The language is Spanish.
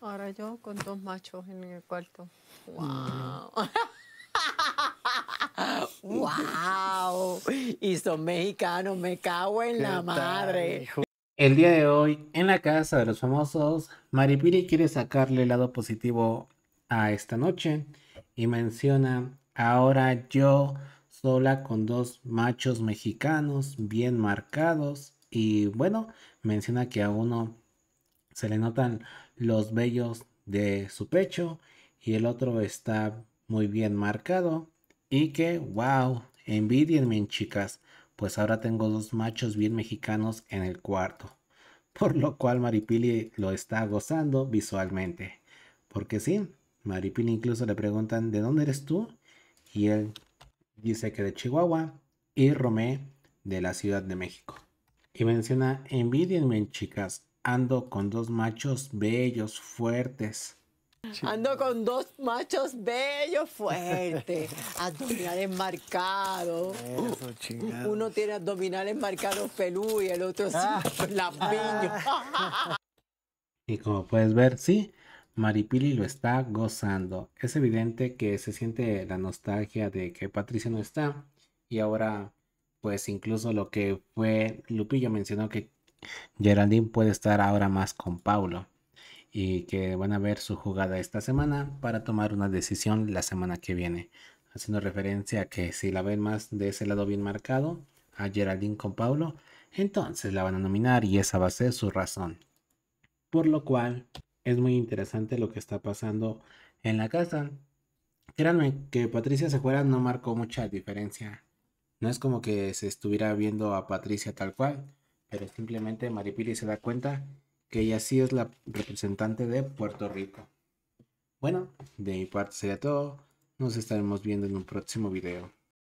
Ahora yo con dos machos en el cuarto. ¡Wow! ¡Wow! Y son mexicanos, me cago en la madre. El día de hoy, en la casa de los famosos, Maripiri quiere sacarle el lado positivo a esta noche y menciona, ahora yo sola con dos machos mexicanos bien marcados y bueno, menciona que a uno se le notan los vellos de su pecho y el otro está muy bien marcado y que wow, envidienme chicas, pues ahora tengo dos machos bien mexicanos en el cuarto, por lo cual Maripili lo está gozando visualmente, porque sí, Maripili incluso le preguntan ¿de dónde eres tú? y él dice que de Chihuahua y Romé de la Ciudad de México. Y menciona, envidienme chicas, ando con dos machos bellos, fuertes. Ando con dos machos bellos, fuertes, abdominales marcados. Eso, Uno tiene abdominales marcados pelú y el otro sí, ah. y como puedes ver, sí, Maripili lo está gozando. Es evidente que se siente la nostalgia de que Patricia no está y ahora, pues incluso lo que fue, Lupillo mencionó que Geraldine puede estar ahora más con Paulo y que van a ver su jugada esta semana para tomar una decisión la semana que viene. Haciendo referencia a que si la ven más de ese lado bien marcado, a Geraldine con Paulo, entonces la van a nominar y esa va a ser su razón. Por lo cual es muy interesante lo que está pasando en la casa. Créanme que Patricia se fuera no marcó mucha diferencia. No es como que se estuviera viendo a Patricia tal cual, pero simplemente Maripili se da cuenta que ella sí es la representante de Puerto Rico. Bueno, de mi parte sería todo. Nos estaremos viendo en un próximo video.